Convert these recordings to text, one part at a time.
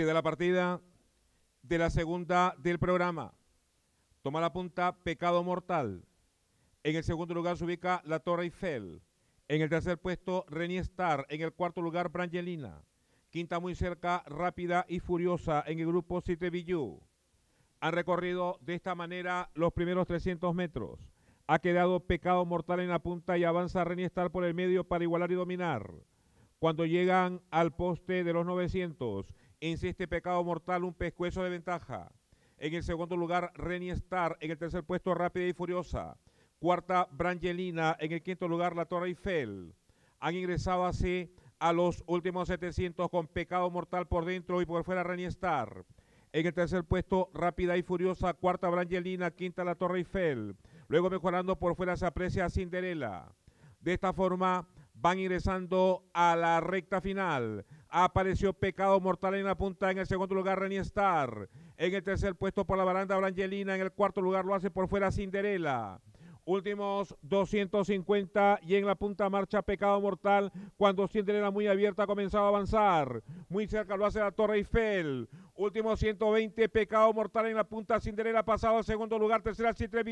de la partida de la segunda del programa. Toma la punta Pecado Mortal. En el segundo lugar se ubica La Torre Eiffel. En el tercer puesto, Reni Star. En el cuarto lugar, Brangelina. Quinta muy cerca, Rápida y Furiosa en el grupo City Han recorrido de esta manera los primeros 300 metros. Ha quedado Pecado Mortal en la punta y avanza Reni Star por el medio para igualar y dominar. Cuando llegan al poste de los 900, Insiste Pecado Mortal, un pescuezo de ventaja. En el segundo lugar, Renny Star. En el tercer puesto, Rápida y Furiosa. Cuarta, Brangelina. En el quinto lugar, La Torre Eiffel. Han ingresado así a los últimos 700 con Pecado Mortal por dentro y por fuera Renny Star. En el tercer puesto, Rápida y Furiosa. Cuarta, Brangelina. Quinta, La Torre Eiffel. Luego mejorando por fuera se aprecia cinderela De esta forma van ingresando a la recta final. Apareció Pecado Mortal en la punta. En el segundo lugar, René Star. En el tercer puesto por la baranda, Brangelina. En el cuarto lugar lo hace por fuera Cinderela. Últimos 250 y en la punta marcha Pecado Mortal cuando Cinderela muy abierta ha comenzado a avanzar. Muy cerca lo hace la Torre Eiffel. últimos 120, Pecado Mortal en la punta, Cinderela pasado al segundo lugar, tercera Citre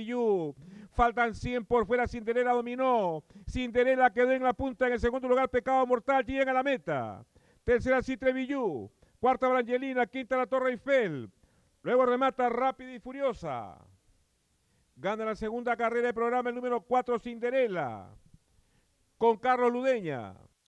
Faltan 100 por fuera, Cinderela dominó. Cinderela quedó en la punta en el segundo lugar, Pecado Mortal llega a la meta. Tercera Villú, Cuarta Brangelina. Quinta la Torre Eiffel. Luego remata rápida y furiosa. Gana la segunda carrera del programa el número cuatro Cinderela. Con Carlos Ludeña.